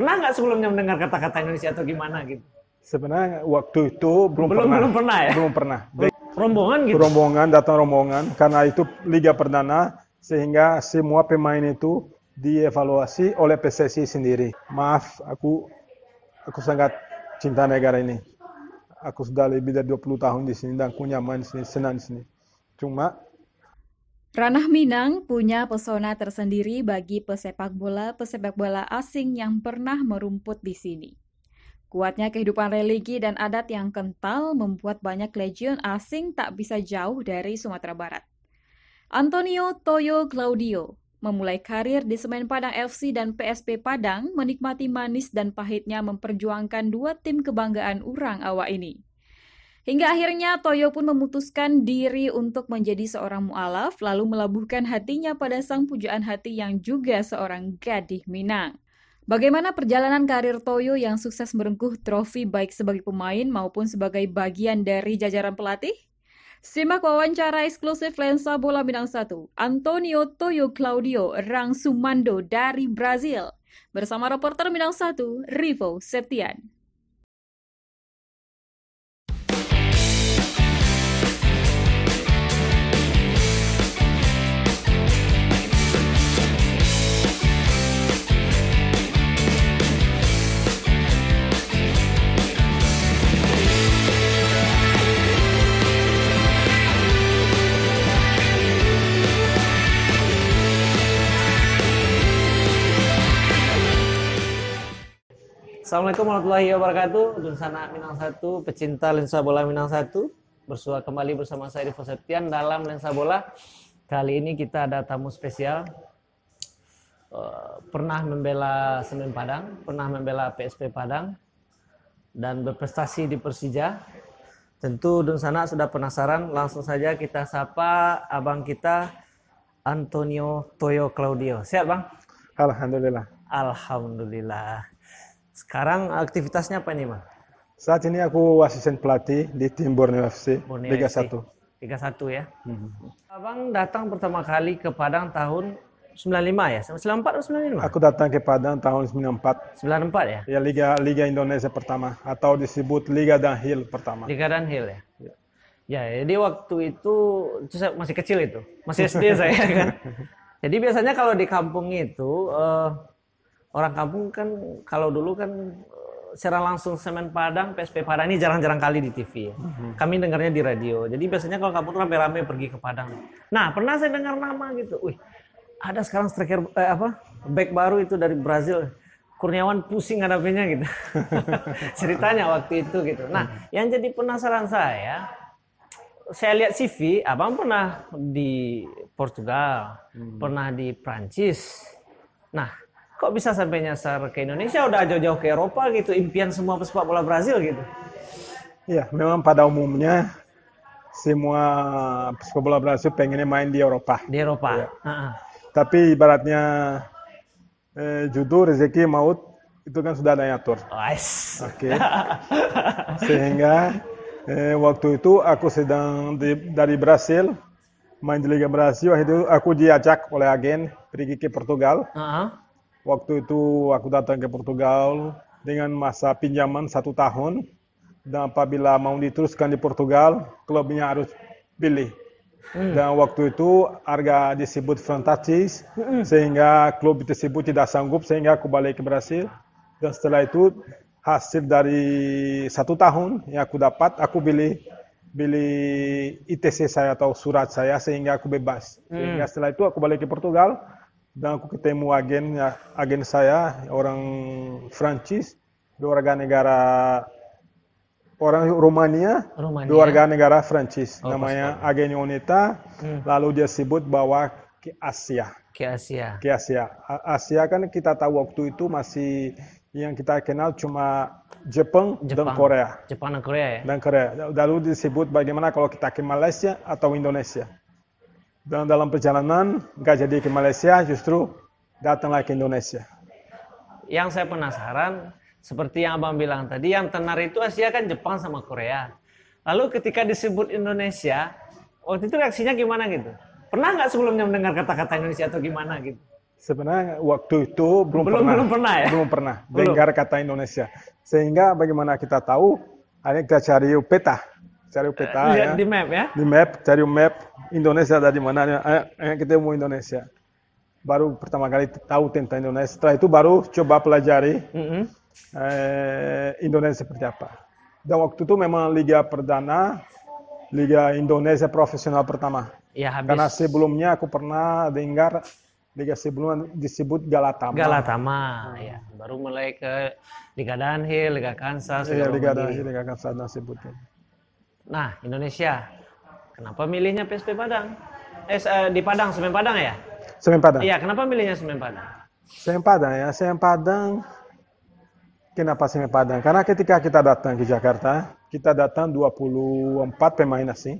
Pernah nggak sebelumnya mendengar kata-kata Indonesia atau gimana gitu? Sebenarnya waktu itu belum, belum pernah. Belum pernah ya? Belum pernah. Rombongan gitu? Rombongan, datang rombongan. Karena itu Liga Perdana, sehingga semua pemain itu dievaluasi oleh PSSI sendiri. Maaf, aku aku sangat cinta negara ini. Aku sudah lebih dari 20 tahun di sini dan aku nyaman di sini, senang di sini. Cuma Ranah Minang punya pesona tersendiri bagi pesepak bola pesepak bola asing yang pernah merumput di sini. Kuatnya kehidupan religi dan adat yang kental membuat banyak legion asing tak bisa jauh dari Sumatera Barat. Antonio Toyo Claudio memulai karir di Semen Padang FC dan PSP Padang menikmati manis dan pahitnya memperjuangkan dua tim kebanggaan orang awak ini. Hingga akhirnya Toyo pun memutuskan diri untuk menjadi seorang mu'alaf lalu melabuhkan hatinya pada sang pujaan hati yang juga seorang gadih Minang. Bagaimana perjalanan karir Toyo yang sukses merengkuh trofi baik sebagai pemain maupun sebagai bagian dari jajaran pelatih? Simak wawancara eksklusif Lensa Bola minang 1, Antonio Toyo Claudio Rang Sumando dari Brazil. Bersama reporter minang 1, Rivo Septian. Assalamualaikum warahmatullahi wabarakatuh. Dunsana Minang satu pecinta lensa bola Minang satu Bersua kembali bersama saya di Septian dalam lensa bola. Kali ini kita ada tamu spesial. Eh, pernah membela Semen Padang, pernah membela PSP Padang, dan berprestasi di Persija. Tentu Dunsana sudah penasaran, langsung saja kita sapa abang kita Antonio Toyo Claudio. Siap bang? Alhamdulillah. Alhamdulillah. Sekarang aktivitasnya apa nih, Bang? Saat ini aku asisten pelatih di tim Borneo FC Borneo Liga FC. 1. Liga 1 ya. Hmm. Abang datang pertama kali ke Padang tahun 95 ya? 94 atau 95? Aku datang ke Padang tahun 94. 94 ya? Ya Liga Liga Indonesia pertama atau disebut Liga Hill pertama. Liga Danhil ya? ya. Ya, jadi waktu itu, itu saya masih kecil itu, masih SD saya kan. Jadi biasanya kalau di kampung itu uh, orang kampung kan kalau dulu kan eh, secara langsung semen Padang, PSP Padang ini jarang-jarang kali di TV ya. Mhm. Kami dengarnya di radio. Jadi biasanya kalau kampung rame-rame pergi ke Padang. Nah, pernah saya dengar nama gitu. Wih, ada sekarang striker eh, apa? back baru itu dari Brazil. Kurniawan pusing hadapinya gitu. Ceritanya waktu itu gitu. Nah, mhm. yang jadi penasaran saya, saya lihat CV, abang pernah di Portugal, hmm. pernah di Prancis. Nah, kok bisa sampai nyasar ke Indonesia udah jauh-jauh ke Eropa gitu impian semua pesepak bola Brazil gitu ya memang pada umumnya semua pesepak bola Brazil pengennya main di Eropa di Eropa ya. uh -huh. tapi ibaratnya eh, judul rezeki maut itu kan sudah ada yang atur nice. oke okay. sehingga eh, waktu itu aku sedang di, dari Brasil main di Liga Brasil waktu itu aku diajak oleh agen pergi ke Portugal uh -huh Waktu itu aku datang ke Portugal dengan masa pinjaman satu tahun. Dan apabila mau diteruskan di Portugal, klubnya harus pilih. Hmm. Dan waktu itu harga disebut fantastis, hmm. sehingga klub tersebut tidak sanggup, sehingga aku balik ke Brasil. Dan setelah itu hasil dari satu tahun yang aku dapat, aku beli beli ITC saya atau surat saya sehingga aku bebas. Hmm. Sehingga setelah itu aku balik ke Portugal dan aku ketemu agen agen saya orang Francis dua warga negara orang Rumania, Rumania. dua warga negara Francis oh, namanya pasti. agen Yonita hmm. lalu dia sebut bahwa ke Asia ke Asia ke Asia Asia kan kita tahu waktu itu masih yang kita kenal cuma Jepang, Jepang. dan Korea Jepang dan Korea ya dan Korea lalu disebut bagaimana kalau kita ke Malaysia atau Indonesia dan dalam perjalanan nggak jadi ke Malaysia justru datanglah ke Indonesia. Yang saya penasaran seperti yang abang bilang tadi yang tenar itu Asia kan Jepang sama Korea. Lalu ketika disebut Indonesia waktu itu reaksinya gimana gitu? Pernah nggak sebelumnya mendengar kata-kata Indonesia atau gimana gitu? Sebenarnya waktu itu belum, belum pernah, belum pernah ya? belum pernah dengar kata Indonesia. Sehingga bagaimana kita tahu, Akhirnya kita cari peta cari eh, peta ya. Di map ya. Di map, cari map Indonesia di mana eh, eh, kita mau Indonesia. Baru pertama kali tahu tentang Indonesia. Setelah itu baru coba pelajari mm -hmm. eh, Indonesia seperti apa. Dan waktu itu memang liga perdana, liga Indonesia profesional pertama. Ya, habis... Karena sebelumnya aku pernah dengar liga sebelumnya disebut Galatama. Galatama, hmm. ya. Baru mulai ke Liga Danil Liga Kansas. Iya, liga, Liga Danhil Liga Kansas dan Nah, Indonesia. Kenapa milihnya PSP Padang? Eh, di Padang, Semen Padang ya? Semen Padang. Iya, kenapa milihnya Semen Padang? Semen Padang ya, Semen Padang. Kenapa Semen Padang? Karena ketika kita datang ke Jakarta, kita datang 24 pemain asing.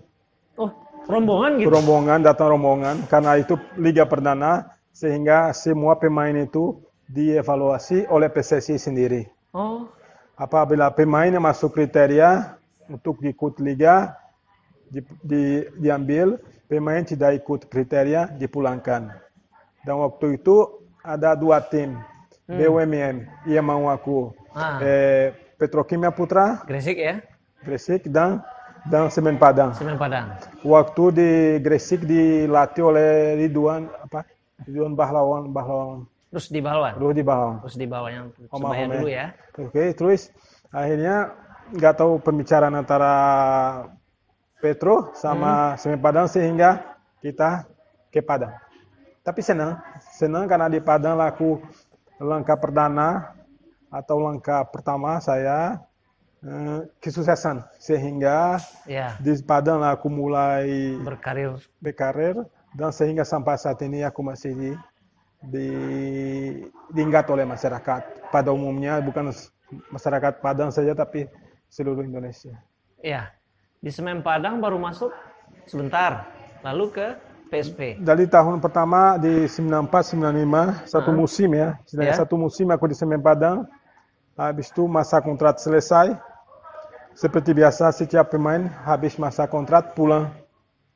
Oh, rombongan gitu? Rombongan, datang rombongan. Karena itu Liga Perdana, sehingga semua pemain itu dievaluasi oleh PSSI sendiri. Oh. Apabila pemain yang masuk kriteria, untuk ikut liga di, di, diambil, pemain tidak ikut kriteria dipulangkan. Dan waktu itu ada dua tim, hmm. BUMN, yang mau aku, ah. eh, Petrokimia Putra, Gresik ya, Gresik dan dan Semen Padang. Semen Padang. Waktu di Gresik dilatih oleh Ridwan apa? Ridwan Bahlawan Bahlawan. Terus di Bahlawan. Terus di Bahlawan. Terus di Bahlawan yang Surabaya dulu ya. Oke, okay, terus akhirnya nggak tahu pembicaraan antara Petro sama hmm. Semen Padang sehingga kita ke Padang. Tapi senang, senang karena di Padang laku langkah perdana atau langkah pertama saya eh, kesuksesan sehingga ya. di Padang aku mulai berkarir berkarir dan sehingga sampai saat ini aku masih di, di diingat oleh masyarakat pada umumnya bukan masyarakat Padang saja tapi seluruh Indonesia. Iya. Di Semen Padang baru masuk sebentar, lalu ke PSP. Dari tahun pertama di 94 95 satu musim ya. yeah. Iya. satu musim aku di Semen Padang. Habis itu masa kontrak selesai. Seperti biasa setiap pemain habis masa kontrak pulang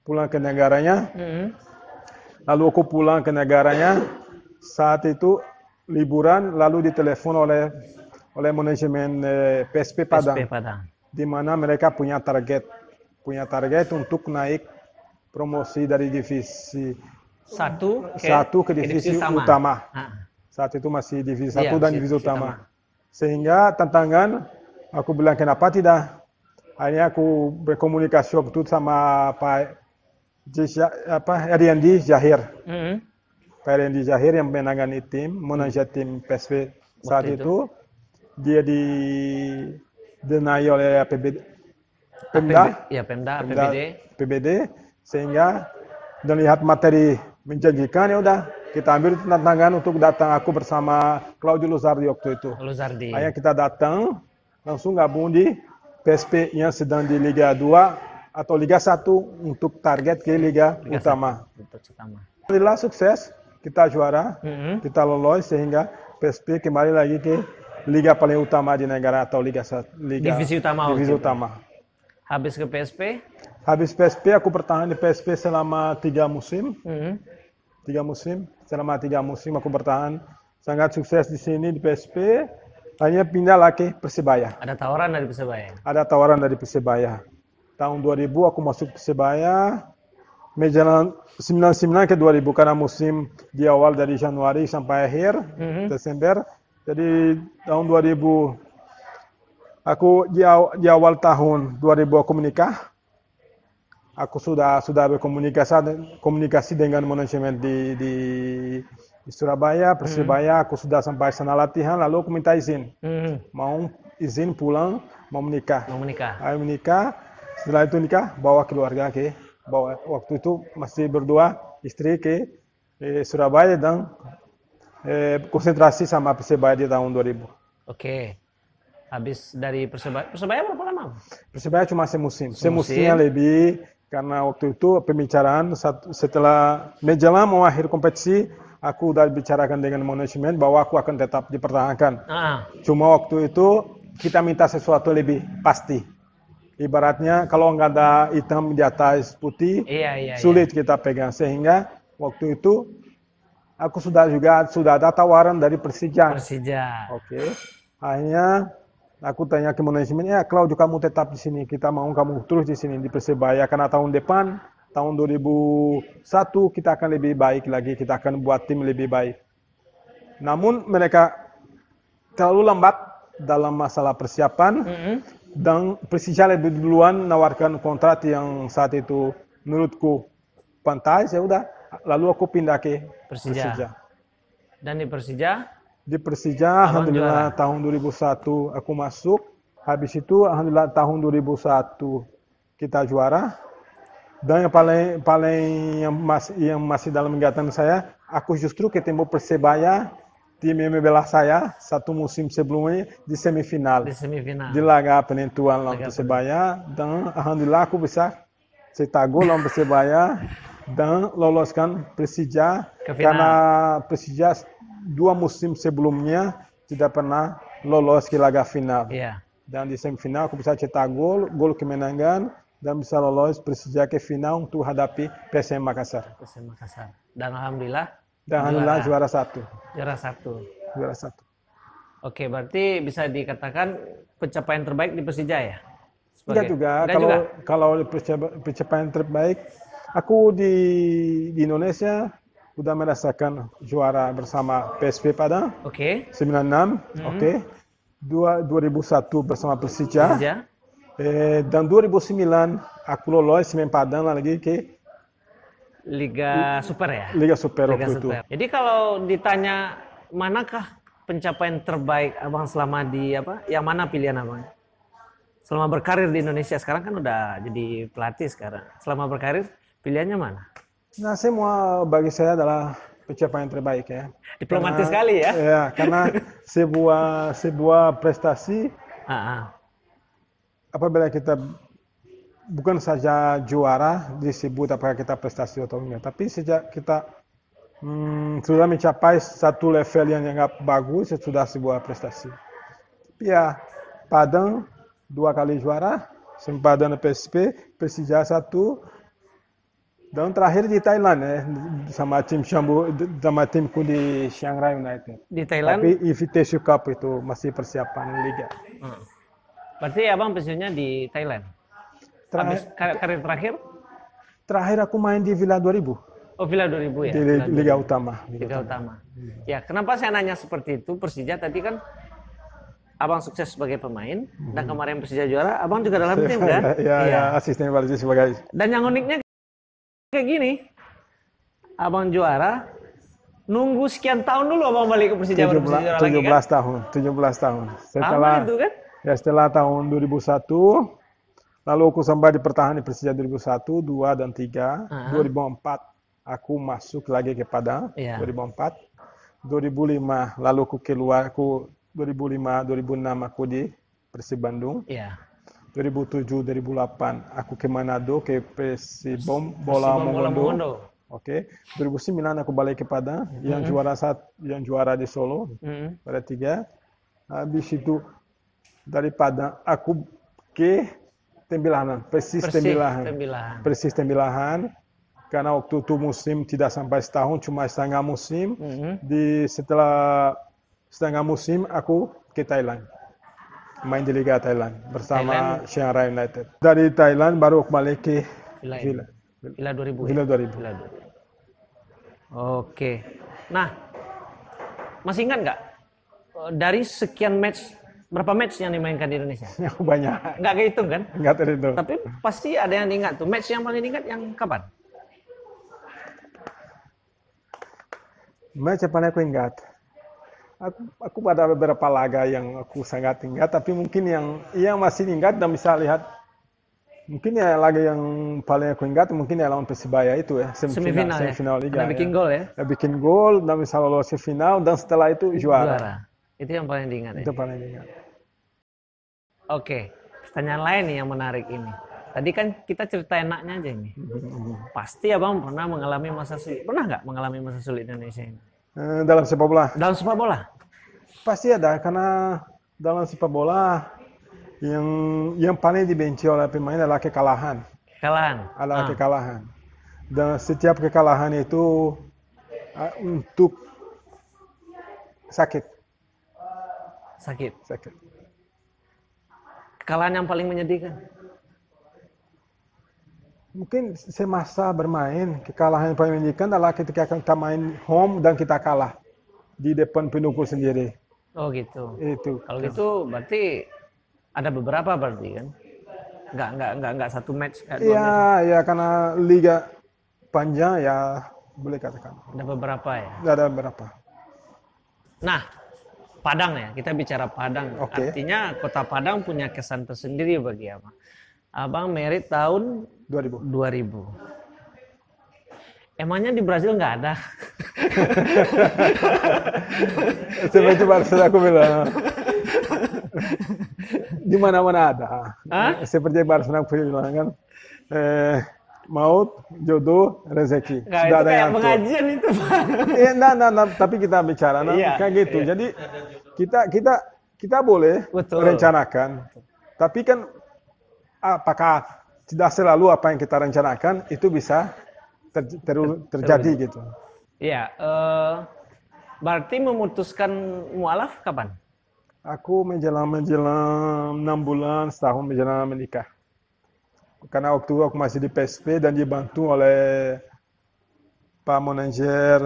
pulang ke negaranya. Hmm. Lalu aku pulang ke negaranya. Saat itu liburan lalu ditelepon oleh oleh manajemen PSP eh, Padang. PSP Padang. Di mana mereka punya target punya target untuk naik promosi dari divisi satu ke, satu ke divisi, divisi utama. utama. Ah. Saat itu masih divisi iya, satu dan divisi, divisi utama. utama. Sehingga tantangan aku bilang kenapa tidak? Akhirnya aku berkomunikasi waktu itu sama Pak Jisya, Jahir. Mm -hmm. Pak Eriandi Jahir yang menangani tim, manajer tim PSV saat itu. itu dia di denai oleh APBD, Pemda, ya, Pemda, Pemda PBD. PBD, sehingga dan materi menjanjikan ya udah kita ambil tantangan untuk datang aku bersama Claudio Luzardi waktu itu. Luzardi. ayah kita datang langsung gabung di PSP yang sedang di Liga 2 atau Liga 1 untuk target ke Liga, Liga Utama. Utama. Alhamdulillah sukses, kita juara, mm -hmm. kita lolos sehingga PSP kembali lagi ke liga paling utama di negara atau liga liga divisi utama divisi utama habis ke PSP habis PSP aku bertahan di PSP selama tiga musim mm -hmm. tiga musim selama tiga musim aku bertahan sangat sukses di sini di PSP hanya pindah lagi ke Persebaya ada tawaran dari Persebaya ada tawaran dari Persebaya tahun 2000 aku masuk Persebaya Meja 99 ke 2000 karena musim di awal dari Januari sampai akhir mm -hmm. Desember jadi tahun 2000 aku di, awal, di awal tahun 2000 aku menikah. Aku sudah sudah berkomunikasi komunikasi dengan manajemen di, di, di Surabaya, Persibaya. Hmm. Aku sudah sampai sana latihan, lalu aku minta izin. Hmm. Mau izin pulang, mau menikah. Mau menikah. Ayo menikah. Setelah itu nikah, bawa keluarga ke. Bawa waktu itu masih berdua istri ke, ke eh, Surabaya dan Eh, konsentrasi sama Persebaya di tahun 2000. Oke. Habis dari Persebaya, Persebaya berapa lama? Persebaya cuma semusim. Semusim. Semusimnya lebih karena waktu itu pembicaraan setelah menjelang mau akhir kompetisi aku udah bicarakan dengan manajemen bahwa aku akan tetap dipertahankan. -huh. Ah. Cuma waktu itu kita minta sesuatu lebih pasti. Ibaratnya kalau nggak ada hitam di atas putih, iya, iya, iya. sulit iya. kita pegang. Sehingga waktu itu aku sudah juga sudah ada tawaran dari Persija. Persija. Oke. Okay. Akhirnya aku tanya ke manajemen, ya eh, Claudio kamu tetap di sini, kita mau kamu terus di sini di Persebaya karena tahun depan tahun 2001 kita akan lebih baik lagi, kita akan buat tim lebih baik. Namun mereka terlalu lambat dalam masalah persiapan mm -hmm. dan Persija lebih duluan menawarkan kontrak yang saat itu menurutku pantai, saya udah lalu aku pindah ke Persija. Persija. Dan di Persija? Di Persija, Abang alhamdulillah juara. tahun 2001 aku masuk. Habis itu alhamdulillah tahun 2001 kita juara. Dan yang paling paling yang masih yang masih dalam ingatan saya, aku justru ketemu Persebaya tim yang membela saya satu musim sebelumnya di semifinal. Di semifinal. Di laga penentuan lawan Persebaya dan alhamdulillah aku bisa cetak gol lawan Persebaya dan loloskan Persija karena Persija dua musim sebelumnya tidak pernah lolos ke laga final. Yeah. Dan di semifinal aku bisa cetak gol, gol kemenangan dan bisa lolos Persija ke final untuk hadapi PSM Makassar. PSM Makassar. Dan alhamdulillah. Dan alhamdulillah juara, juara satu. Juara satu. Juara satu. Oke, berarti bisa dikatakan pencapaian terbaik di Persija ya? Iya Sebagai... Tidak juga. Tidak kalau juga. kalau pencapaian terbaik Aku di, di Indonesia udah merasakan juara bersama PSV Padang. Oke. Okay. 96. Mm -hmm. Oke. Okay. 2001 bersama Persija. Persija. Eh, dan 2009 aku lolos Semen Padang lagi ke Liga Super ya. Liga Super Liga waktu Super. itu. Jadi kalau ditanya manakah pencapaian terbaik abang selama di apa? Yang mana pilihan abang? Selama berkarir di Indonesia sekarang kan udah jadi pelatih sekarang. Selama berkarir Pilihannya mana? Nah, semua bagi saya adalah pencapaian terbaik ya. Diplomatis karena, sekali ya. Iya, karena sebuah sebuah prestasi uh-huh. apabila kita bukan saja juara disebut apakah kita prestasi atau tidak tapi sejak kita hmm, sudah mencapai satu level yang dianggap bagus sudah sebuah prestasi. Ya, Padang dua kali juara, Sempadan PSP, Persija satu, terakhir di Thailand ya sama tim Shambu sama timku di Chiang Rai United. Di Thailand. Tapi Invitation Cup itu masih persiapan liga. Hmm. Berarti abang pensiunnya di Thailand. Terakhir, Habis karir terakhir? Terakhir aku main di Villa 2000. Oh Villa 2000 ya. Di Liga Utama. Liga, Utama. Utama. Hmm. Ya kenapa saya nanya seperti itu Persija tadi kan abang sukses sebagai pemain dan hmm. kemarin Persija juara, abang juga dalam tim kan? Iya, ya, ya. Iya. asisten Persija sebagai. Dan yang uniknya kayak gini. Abang juara, nunggu sekian tahun dulu abang balik ke Persija 17, Persija juara 17 lagi, kan? tahun, 17 tahun. Setelah Lama itu kan? Ya setelah tahun 2001 Lalu aku sampai dipertahan di Persija 2001, 2 dan 3. Uh -huh. 2004 aku masuk lagi ke Padang yeah. 2004. 2005 lalu aku keluar aku 2005 2006 aku di Persib Bandung. Yeah. 2007 2008 aku ke Manado ke Persibom Bola Mongondo. Oke. Okay. 2009 aku balik ke Padang mm -hmm. yang juara saat yang juara di Solo. Mm -hmm. Pada tiga. Habis itu dari Padang aku ke Tembilahan, persis, Tembilahan. Persis Tembilahan. Karena waktu itu musim tidak sampai setahun, cuma setengah musim. Mm -hmm. Di setelah setengah musim aku ke Thailand main di Liga Thailand bersama Thailand. Chiang United. Dari Thailand baru kembali ke Villa. Villa 2000. Villa 2000. Ya? Villa 2000. Ya? Oke. Nah, masih ingat nggak dari sekian match berapa match yang dimainkan di Indonesia? Banyak. Nggak kehitung kan? Nggak terhitung. Tapi pasti ada yang diingat tuh. Match yang paling diingat yang kapan? Match yang paling aku ingat aku aku pada beberapa laga yang aku sangat ingat tapi mungkin yang yang masih ingat dan bisa lihat mungkin ya laga yang paling aku ingat mungkin ya lawan Persibaya itu ya semifinal semifinal, ya. semifinal ya? Liga Anda bikin ya. gol ya? ya bikin gol dan bisa lolos ke final dan setelah itu juara, juara. itu yang paling diingat ya. itu ya? paling diingat oke pertanyaan lain nih yang menarik ini tadi kan kita cerita enaknya aja ini mm-hmm. pasti abang pernah mengalami masa sulit pernah nggak mengalami masa sulit Indonesia ini eh, dalam sepak bola dalam sepak bola Pasti ada karena dalam sepak bola yang yang paling dibenci oleh pemain adalah kekalahan. Kekalahan. Adalah ah. kekalahan. Dan setiap kekalahan itu uh, untuk sakit. Sakit. Sakit. Kekalahan yang paling menyedihkan. Mungkin semasa bermain kekalahan yang paling menyedihkan adalah ketika kita main home dan kita kalah di depan pendukung sendiri Oh gitu. Itu. Kalau gitu berarti ada beberapa berarti kan? Enggak enggak enggak enggak satu match. Iya iya karena liga panjang ya boleh katakan. Ada beberapa ya. Ada beberapa. Nah Padang ya kita bicara Padang. Okay. Artinya kota Padang punya kesan tersendiri bagi abang. Abang merit tahun 2000. 2000. Emangnya di Brazil nggak ada? coba Pak aku bilang. di mana-mana ada. Hah? Seperti Barcelona aku bilang kan. Eh, maut, jodoh, rezeki. Sudah itu ada yang pengajian itu, Iya, nah, nah, nah, tapi kita bicara nah, iya, kayak gitu. Iya. Jadi kita kita kita boleh Betul. rencanakan. Tapi kan apakah tidak selalu apa yang kita rencanakan itu bisa ter, ter, terjadi ter, gitu. Iya, uh, berarti memutuskan mualaf kapan? Aku menjelang-menjelang enam bulan, setahun menjelang menikah. Karena waktu aku masih di PSP dan dibantu oleh Pak Monanger,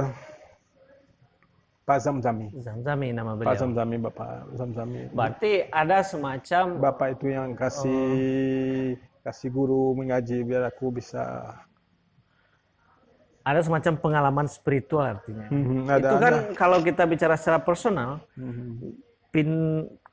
Pak Zamzami. Zamzami nama beliau. Pak Zamzami, Bapak Zamzami. Berarti ada semacam Bapak itu yang kasih oh. kasih guru mengaji biar aku bisa ada semacam pengalaman spiritual artinya. Hmm, hmm, ada, itu kan ada. kalau kita bicara secara personal, hmm, hmm. pin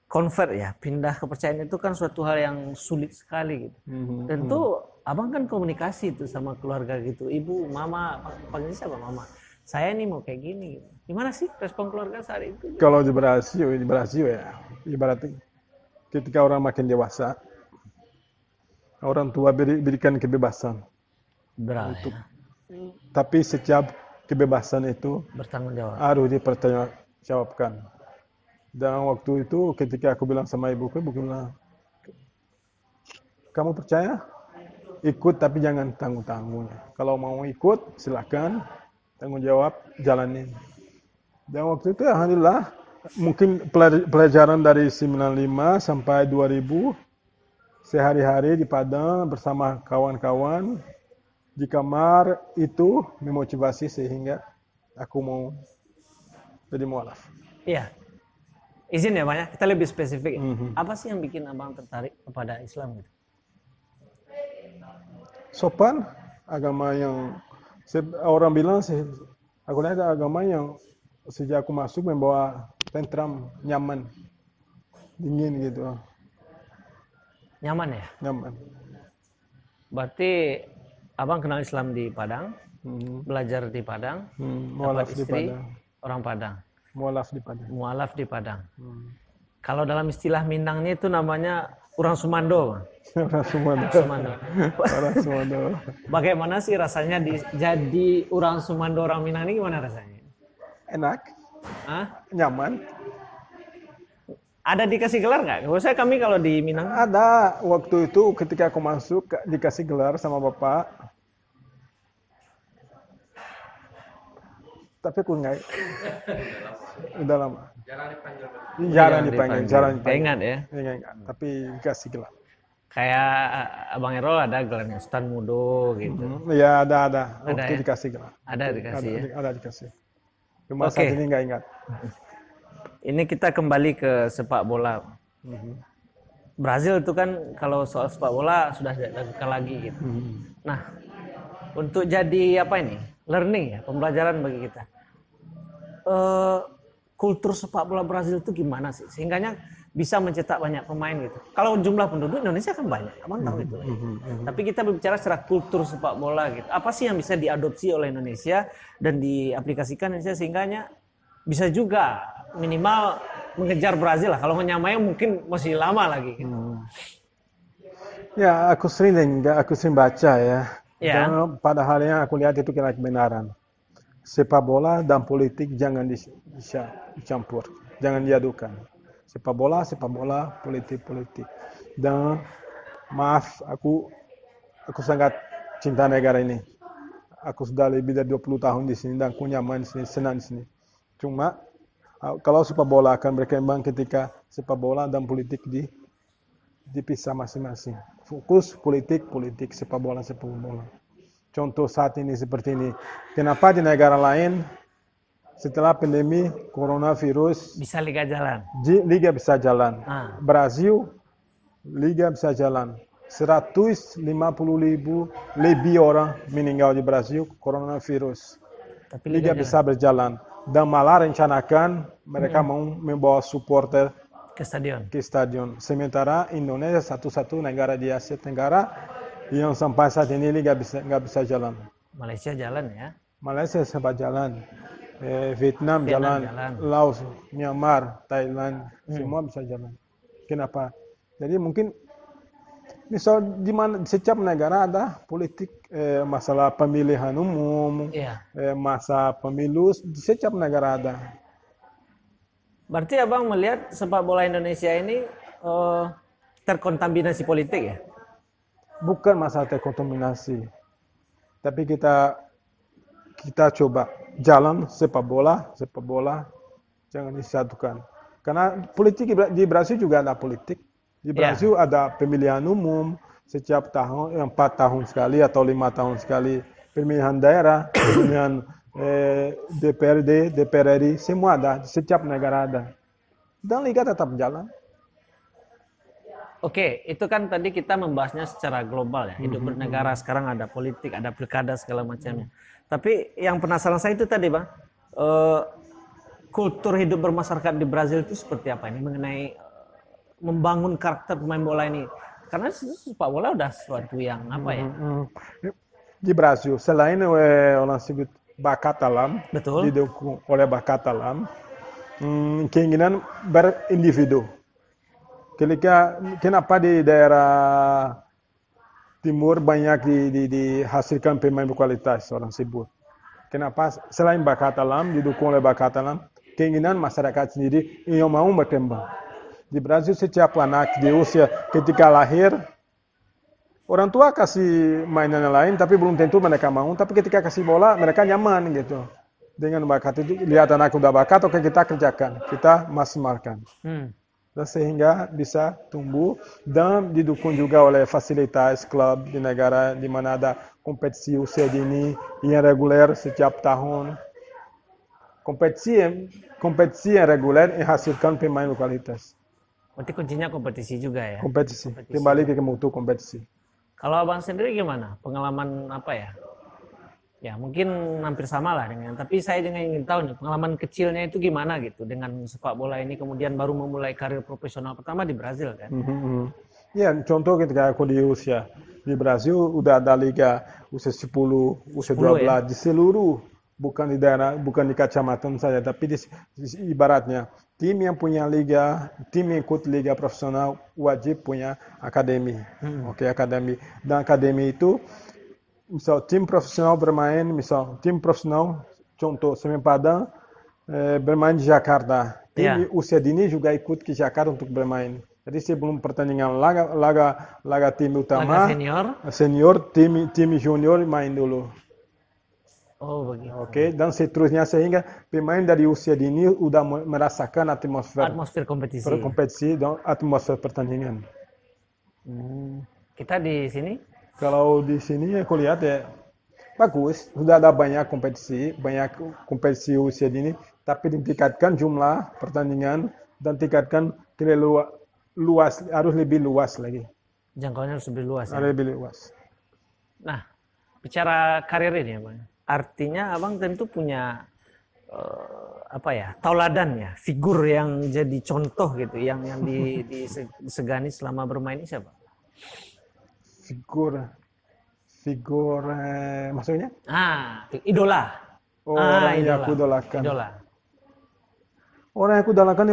convert ya, pindah kepercayaan itu kan suatu hal yang sulit sekali gitu. Hmm, hmm Tentu hmm. abang kan komunikasi itu sama keluarga gitu, ibu, mama, panggil siapa mama? Saya nih mau kayak gini. Gitu. Gimana sih respon keluarga saat itu? Kalau di ini ya, ibaratnya ketika orang makin dewasa, orang tua beri, berikan kebebasan Berat, untuk ya. Tapi setiap kebebasan itu bertanggung jawab. Harus dipertanggungjawabkan. Dan waktu itu ketika aku bilang sama ibuku, ibu bilang, kamu percaya? Ikut tapi jangan tanggung-tanggung. Kalau mau ikut, silakan, Tanggung jawab, jalanin. Dan waktu itu, Alhamdulillah, mungkin pelajaran dari 95 sampai 2000, sehari-hari di Padang bersama kawan-kawan jika mar itu memotivasi sehingga aku mau jadi mualaf. Iya. Izin ya banyak, ya? kita lebih spesifik. Mm -hmm. Apa sih yang bikin abang tertarik kepada Islam gitu? Sopan, agama yang orang bilang sih, aku lihat agama yang sejak aku masuk membawa tentram nyaman, dingin gitu. Nyaman ya? Nyaman. Berarti abang kenal Islam di Padang, hmm. belajar di Padang, hmm. mualaf di Padang. orang Padang. Mualaf di Padang. Mualaf di Padang. Hmm. Kalau dalam istilah Minangnya itu namanya orang Sumando. orang Sumando. Sumando. orang Sumando. Bagaimana sih rasanya di, jadi orang Sumando orang Minang ini gimana rasanya? Enak. Hah? Nyaman. Ada dikasih gelar nggak? Biasanya kami kalau di Minang. Ada. Waktu itu ketika aku masuk dikasih gelar sama bapak. Tapi aku nggak. Udah lama. Jarang dipanggil. Jarang dipanggil. Jarang dipanggil. Ingat ya. Ingat, Tapi dikasih gelar. Kayak eh, Abang Erol ada gelarnya Ustaz Mudo gitu. Hmm, iya ada ada. Waktu ada, ya? dikasih gelar. Ada dikasih ada, ya? Ada, ada dikasih. Cuma okay. saat ini nggak ingat. ini kita kembali ke sepak bola. Mm-hmm. Brazil itu kan kalau soal sepak bola sudah tidak lagi gitu. Mm-hmm. Nah, untuk jadi apa ini? Learning ya, pembelajaran bagi kita. Uh, kultur sepak bola Brazil itu gimana sih? Sehingganya bisa mencetak banyak pemain gitu. Kalau jumlah penduduk Indonesia kan banyak, kamu tahu mhm. itu. Ya. Mhm. Mhm. Tapi kita berbicara secara kultur sepak bola gitu. Apa sih yang bisa diadopsi oleh Indonesia dan diaplikasikan Indonesia sehingganya bisa juga minimal mengejar Brazil lah. Kalau nyamai mungkin masih lama lagi. Gitu. Hmm. Ya, aku sering dengar, aku sering baca ya. ya. Dan pada hal yang aku lihat itu kira kebenaran. Sepak bola dan politik jangan dicampur, jangan diadukan. Sepak bola, sepak bola, politik, politik. Dan maaf, aku aku sangat cinta negara ini. Aku sudah lebih dari 20 tahun di sini dan aku nyaman di sini, senang di sini. Cuma Ah, kalau sepak bola akan berkembang ketika sepak bola dan politik di dipisah masing-masing. Fokus politik, politik sepak bola, sepak bola. Contoh saat ini seperti ini. Kenapa di negara lain setelah pandemi coronavirus bisa liga jalan? Liga bisa jalan. Ah. Brazil liga bisa jalan. 150 ribu lebih orang meninggal di Brazil coronavirus. Tapi liga, liga bisa berjalan dan malah rencanakan mereka hmm. mau membawa supporter ke stadion. Ke stadion. Sementara Indonesia satu-satu negara di Asia Tenggara yang sampai saat ini nggak bisa nggak bisa jalan. Malaysia jalan ya? Malaysia sempat jalan. Eh, Vietnam, Vietnam jalan. jalan, Laos, Myanmar, Thailand, hmm. semua bisa jalan. Kenapa? Jadi mungkin misal di mana di setiap negara ada politik eh, masalah pemilihan umum, yeah. eh, masa pemilu di setiap negara ada. Berarti abang melihat sepak bola Indonesia ini uh, terkontaminasi politik ya? Bukan masalah terkontaminasi, tapi kita kita coba jalan sepak bola, sepak bola jangan disatukan. Karena politik di Brasil juga ada politik, di iya. Brazil yeah. ada pemilihan umum setiap tahun, empat tahun sekali atau lima tahun sekali pemilihan daerah, pemilihan eh, DPRD, DPR RI, semua ada, setiap negara ada. Dan liga tetap jalan. Oke, itu kan tadi kita membahasnya secara global ya, hidup mhm. bernegara sekarang ada politik, ada pilkada segala macamnya. Tapi yang penasaran saya itu tadi, Bang, uh, kultur hidup bermasyarakat di Brazil itu seperti apa ini mengenai membangun karakter pemain bola ini? Karena sepak bola udah sesuatu yang apa ya? Mm-hmm. Di Brasil, selain orang eh, sebut bakat alam Betul. didukung oleh bakat alam mm, keinginan berindividu. Ketika, kenapa di daerah timur banyak di, di, dihasilkan pemain berkualitas orang sebut. Kenapa selain bakat alam didukung oleh bakat alam keinginan masyarakat sendiri yang mau berkembang di Brasil setiap anak di usia ketika lahir orang tua kasih mainan yang lain tapi belum tentu mereka mau tapi ketika kasih bola mereka nyaman gitu dengan bakat itu lihat anak udah bakat oke kita kerjakan kita maksimalkan hmm. dan sehingga bisa tumbuh dan didukung juga oleh fasilitas klub di negara di mana ada kompetisi usia dini yang reguler setiap tahun kompetisi kompetisi yang reguler yang hasilkan pemain berkualitas Berarti kuncinya kompetisi juga ya? Kompetisi. kompetisi. Kembali ke mutu kompetisi. Kalau abang sendiri gimana? Pengalaman apa ya? Ya mungkin hampir sama lah dengan, tapi saya juga ingin tahu nih pengalaman kecilnya itu gimana gitu dengan sepak bola ini kemudian baru memulai karir profesional pertama di Brazil kan? Mm -hmm. Ya contoh ketika aku di usia di Brazil udah ada liga usia 10, usia 12 10, ya? di seluruh bukan di daerah, bukan di kecamatan saja, tapi di, di, ibaratnya tim yang punya liga, tim yang ikut liga profesional wajib punya akademi, hmm. oke okay, akademi. Dan akademi itu, misal tim profesional bermain, misal tim profesional, contoh Semen Padang eh, bermain di Jakarta, tim yeah. usia dini juga ikut ke Jakarta untuk bermain. Jadi sebelum pertandingan laga laga laga tim utama laga senior, senior tim tim junior main dulu. Oh begitu. Oke, okay. dan seterusnya sehingga pemain dari usia dini sudah merasakan atmosfer atmosfer kompetisi. Kompetisi dan atmosfer pertandingan. Hmm. Kita di sini? Kalau di sini ya kulihat ya bagus, sudah ada banyak kompetisi, banyak kompetisi usia dini, tapi ditingkatkan jumlah pertandingan dan tingkatkan terlalu luas harus lebih luas lagi. Jangkauannya harus lebih luas. ya? lebih luas. Nah, bicara karir ini ya, Bang artinya abang tentu punya eh, apa ya tauladan ya figur yang jadi contoh gitu yang yang di, disegani selama bermain ini siapa figur figur eh, maksudnya ah idola oh, ah, orang idola. yang aku idolakan idola. orang yang aku idolakan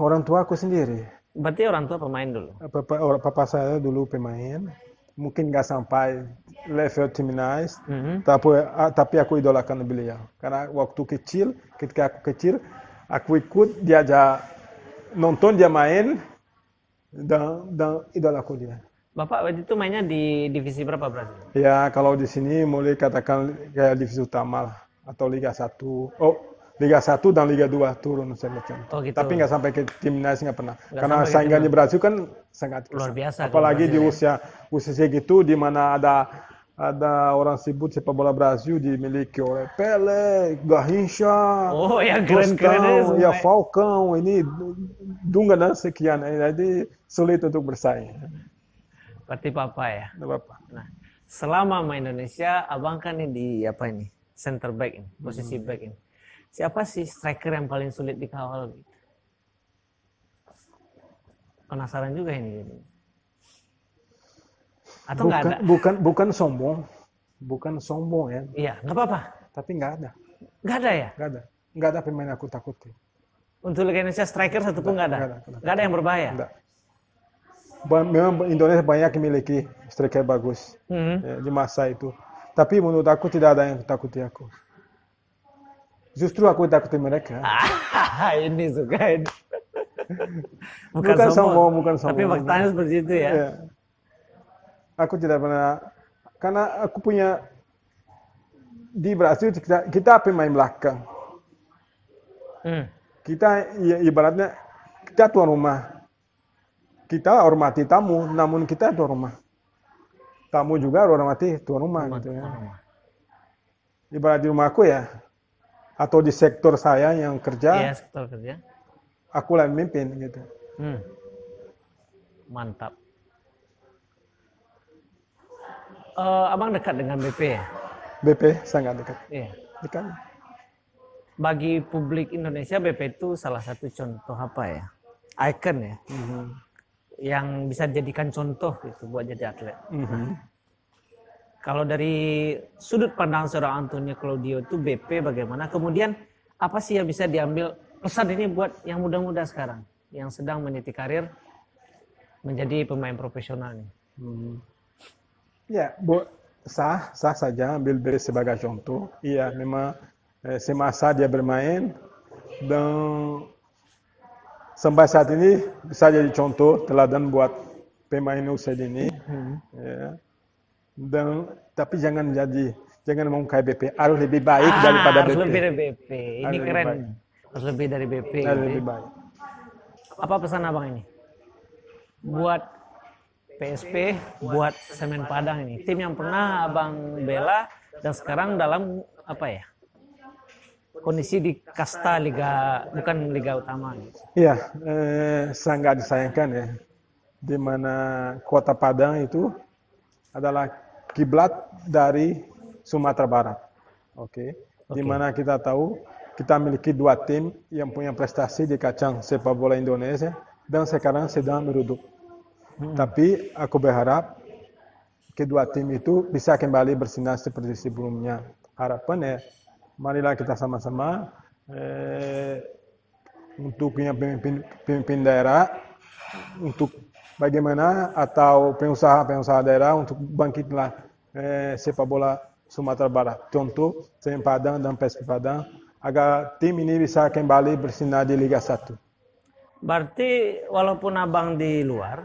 orang tua aku sendiri berarti orang tua pemain dulu papa orang papa saya dulu pemain mungkin nggak sampai level timnas mm -hmm. tapi tapi aku idolakan beliau karena waktu kecil ketika aku kecil aku ikut dia diajak nonton dia main dan dan idolaku dia Bapak waktu itu mainnya di divisi berapa berarti Ya kalau di sini mulai katakan kayak divisi utama lah, atau Liga 1. Oh Liga 1 dan Liga 2 turun macam. Oh, gitu. Tapi nggak sampai ke timnas nggak pernah. Gak Karena saingannya Brazil kan sangat luar biasa. Apalagi di ya. usia usia segitu di mana ada ada orang sebut sepak bola Brasil dimiliki oleh Pele, Garrincha, oh, ya, keren, keren, ya, ya, ya Falcão, ini Dunga dan sekian. Eh, jadi sulit untuk bersaing. Seperti papa ya. Papa. Nah, selama main Indonesia, abang kan ini di apa ini? Center back ini, posisi hmm. back ini siapa sih striker yang paling sulit dikawal? Penasaran juga ini. Atau bukan, ada? Bukan bukan sombong, bukan sombong ya. Iya, nggak apa-apa. Tapi nggak ada. Nggak ada ya? Nggak ada. Nggak ada pemain aku takuti. Untuk Liga Indonesia striker satu pun nggak ada. Nggak ada, ada. ada yang berbahaya. Nggak. Memang Indonesia banyak memiliki striker bagus hmm. ya, di masa itu. Tapi menurut aku tidak ada yang takuti aku. Justru aku takutin mereka. Ah, ini suka ini. Bukan, bukan sombong, sombong, bukan sombong. Tapi faktanya seperti itu ya. ya. Aku tidak pernah karena aku punya di Brasil kita kita pemain belakang. Hmm. Kita ya, ibaratnya kita tuan rumah. Kita hormati tamu, namun kita tuan rumah. Tamu juga hormati tuan rumah, Hormati gitu ya. Ibarat di rumahku ya, atau di sektor saya yang kerja, ya, sektor kerja. aku lah yang mimpin gitu. Hmm. Mantap. Uh, abang dekat dengan BP ya? BP sangat dekat. Iya. Dekat. Bagi publik Indonesia BP itu salah satu contoh apa ya? Icon ya. Mm -hmm. Yang bisa dijadikan contoh gitu buat jadi atlet. Mm -hmm. Kalau dari sudut pandang seorang Antonio Claudio itu BP bagaimana? Kemudian apa sih yang bisa diambil pesan ini buat yang muda-muda sekarang yang sedang meniti karir menjadi pemain profesional nih? Hmm. Ya, bu, sah sah saja ambil sebagai contoh. Iya, memang eh, semasa dia bermain dan sampai saat ini bisa jadi contoh teladan buat pemain usia dini. Hmm. Ya dan tapi jangan jadi jangan mau kayak BP harus lebih baik ah, daripada harus BP. lebih dari BP ini harus keren lebih baik. harus lebih dari BP harus ya. lebih baik apa pesan abang ini buat PSP buat semen Padang ini tim yang pernah abang bela dan sekarang dalam apa ya kondisi di kasta liga bukan liga utama Iya, eh, sangat disayangkan ya. Di mana Kota Padang itu adalah kiblat dari Sumatera Barat. Oke. Okay. Di mana kita tahu kita memiliki dua tim yang punya prestasi di kacang sepak bola Indonesia dan sekarang sedang meruduk. Hmm. Tapi aku berharap kedua tim itu bisa kembali bersinar seperti sebelumnya. Harapannya, eh, marilah kita sama-sama eh, untuk punya pemimpin, pemimpin daerah, untuk bagaimana atau pengusaha-pengusaha daerah untuk bangkitlah eh, sepak bola Sumatera Barat. Contoh, saya Padang dan PSP Padang. Agar tim ini bisa kembali bersinar di Liga 1. Berarti walaupun abang di luar,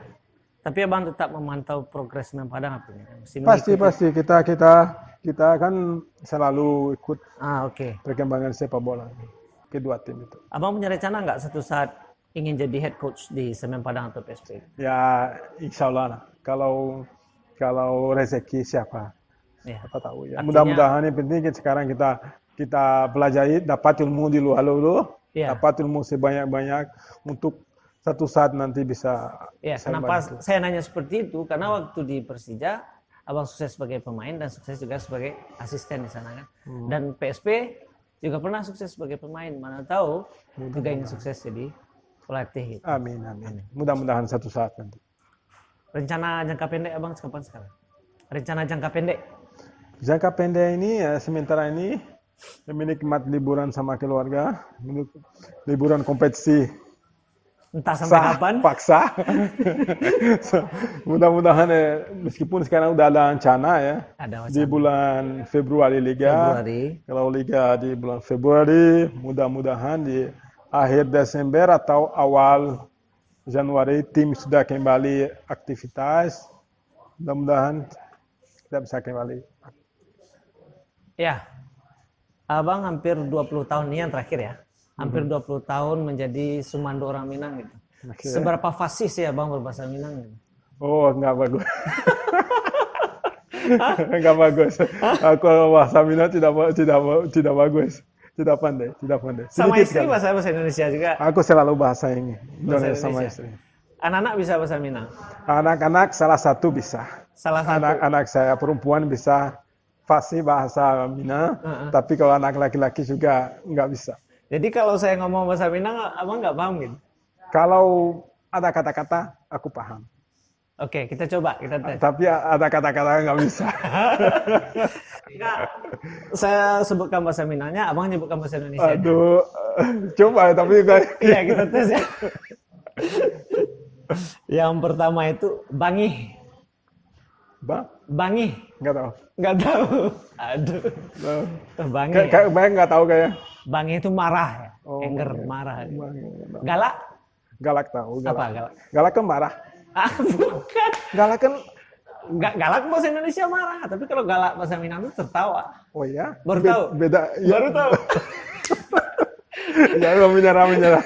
tapi abang tetap memantau progres dan Padang apa ini? Pasti pasti kita kita kita kan selalu ikut ah, okay. perkembangan sepak bola kedua tim itu. Abang punya rencana nggak satu saat ingin jadi head coach di Semen Padang atau PSP? Ya, insya Kalau kalau rezeki siapa ya. apa tahu ya mudah-mudahan yang penting sekarang kita kita pelajari dapat ilmu di luar dulu ya. dapat ilmu sebanyak-banyak untuk satu saat nanti bisa ya bisa kenapa bantu. saya nanya seperti itu karena waktu di Persija abang sukses sebagai pemain dan sukses juga sebagai asisten di sana kan hmm. dan PSP juga pernah sukses sebagai pemain mana tahu Mudah juga ingin sukses jadi pelatih gitu. amin amin, amin. mudah-mudahan satu saat nanti Rencana jangka pendek abang kapan sekarang? Rencana jangka pendek? Jangka pendek ini ya, sementara ini menikmat liburan sama keluarga, liburan kompetisi. Entah sampai Sah, kapan. Paksa. so, mudah-mudahan ya, meskipun sekarang udah ada rencana ya. Ada Di bulan Februari Liga. Februari. Kalau Liga di bulan Februari, mudah-mudahan di akhir Desember atau awal Januari tim sudah kembali aktivitas. Mudah-mudahan kita bisa kembali. Ya, Abang hampir 20 tahun ini yang terakhir ya. Hampir mm -hmm. 20 tahun menjadi Sumando orang Minang gitu. Okay. Seberapa fasih sih ya Abang berbahasa Minang gitu? Oh, enggak bagus. enggak bagus. Aku bahasa Minang tidak tidak tidak bagus. Sudah pandai, sudah pandai. Sedikit sama istri kan? bahasa bahasa Indonesia juga. Aku selalu bahasa ini Indonesia, bahasa Indonesia. sama istri. Anak-anak bisa bahasa Minang. Anak-anak salah satu bisa. Salah satu. Anak-anak saya perempuan bisa fasih bahasa Minang, uh uh tapi kalau anak laki-laki juga nggak bisa. Jadi kalau saya ngomong bahasa Minang, abang nggak paham gitu? Kalau ada kata-kata, aku paham. Oke, kita coba. Kita tes. Tapi ada kata-kata nggak bisa. Enggak. Saya sebutkan bahasa Minangnya, abang nyebutkan bahasa Indonesia. Aduh, coba tapi kita... Iya, kita tes ya. Yang pertama itu bangi. Ba? Bangi. Nggak tahu. Nggak tahu. Aduh. Bangi. Kayak ya? kayak nggak tahu kayak. Bangi itu marah ya. Oh, Anger, iya. marah. Bangi. Galak? Galak tahu. Galak. Apa galak? Galak kan marah. Ah, bukan. Galak kan Gak, galak bahasa Indonesia marah, tapi kalau galak bahasa Minang itu tertawa. Oh ya? Baru Be tahu. Beda. Ya. Baru tahu. ya, lo menyerah menyerah.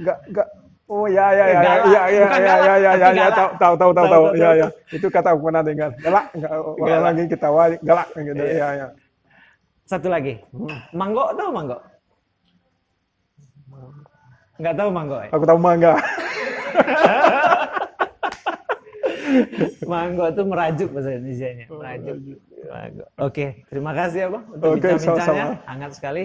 Gak, gak. Oh ya ya ya ya, ya ya ya, ya ya ya ya ya, ya tahu tahu tahu tahu tahu ya ya itu kata aku pernah dengar galak enggak orang lagi kita wali galak gitu iya. ya ya. Satu lagi. Hmm. Manggo tahu manggo? Nggak tahu mangga. Aku tahu mangga. mangga itu merajuk bahasa indonesia oh, Merajuk. Mangga. Oke, terima kasih ya Bang untuk okay, bincang-bincangnya. Hangat sekali.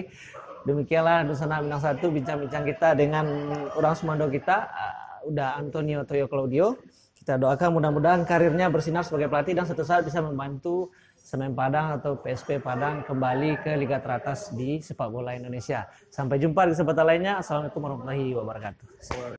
Demikianlah Nusana Minang Satu bincang-bincang kita dengan orang Sumando kita. Uh, udah Antonio Toyo Claudio. Kita doakan mudah-mudahan karirnya bersinar sebagai pelatih dan satu saat bisa membantu Semen Padang atau PSP Padang kembali ke Liga teratas di sepak bola Indonesia. Sampai jumpa di kesempatan lainnya. Assalamualaikum warahmatullahi wabarakatuh.